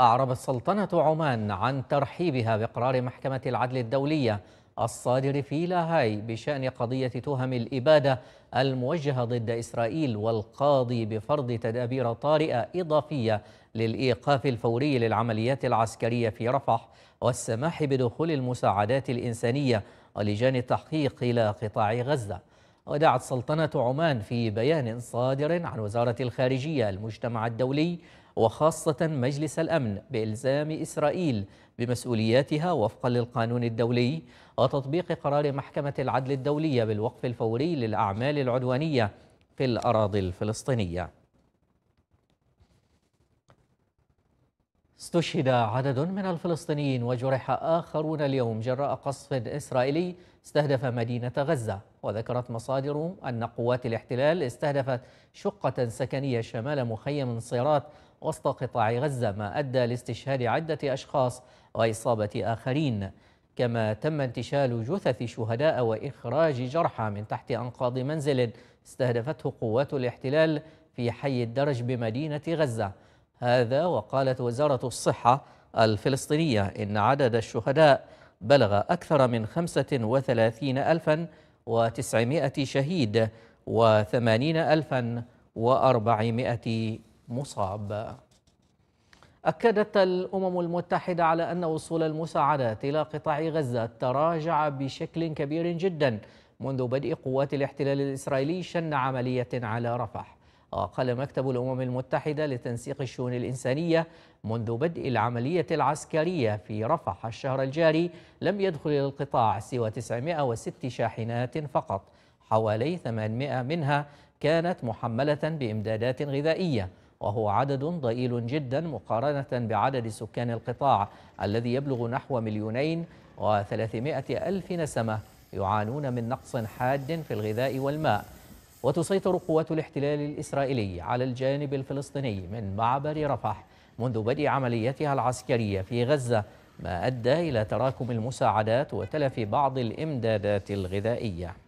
أعربت سلطنة عمان عن ترحيبها بقرار محكمة العدل الدولية الصادر في لاهاي بشأن قضية تهم الإبادة الموجهة ضد إسرائيل والقاضي بفرض تدابير طارئة إضافية للإيقاف الفوري للعمليات العسكرية في رفح والسماح بدخول المساعدات الإنسانية ولجان التحقيق إلى قطاع غزة ودعت سلطنة عمان في بيان صادر عن وزارة الخارجية المجتمع الدولي وخاصة مجلس الأمن بإلزام إسرائيل بمسؤولياتها وفقا للقانون الدولي وتطبيق قرار محكمة العدل الدولية بالوقف الفوري للأعمال العدوانية في الأراضي الفلسطينية استشهد عدد من الفلسطينيين وجرح آخرون اليوم جراء قصف إسرائيلي استهدف مدينة غزة وذكرت مصادر أن قوات الاحتلال استهدفت شقة سكنية شمال مخيم صيرات وسط قطاع غزة ما أدى لاستشهاد عدة أشخاص وإصابة آخرين كما تم انتشال جثث شهداء وإخراج جرحى من تحت أنقاض منزل استهدفته قوات الاحتلال في حي الدرج بمدينة غزة هذا وقالت وزارة الصحة الفلسطينية إن عدد الشهداء بلغ أكثر من 35900 شهيد و80400 مصاب أكدت الأمم المتحدة على أن وصول المساعدات إلى قطاع غزة تراجع بشكل كبير جدا منذ بدء قوات الاحتلال الإسرائيلي شن عملية على رفح وقال مكتب الأمم المتحدة لتنسيق الشؤون الإنسانية منذ بدء العملية العسكرية في رفح الشهر الجاري لم يدخل إلى القطاع سوى 906 شاحنات فقط حوالي 800 منها كانت محملة بإمدادات غذائية وهو عدد ضئيل جدا مقارنة بعدد سكان القطاع الذي يبلغ نحو مليونين وثلاثمائة ألف نسمة يعانون من نقص حاد في الغذاء والماء وتسيطر قوات الاحتلال الإسرائيلي على الجانب الفلسطيني من معبر رفح منذ بدء عملياتها العسكرية في غزة ما أدى إلى تراكم المساعدات وتلف بعض الإمدادات الغذائية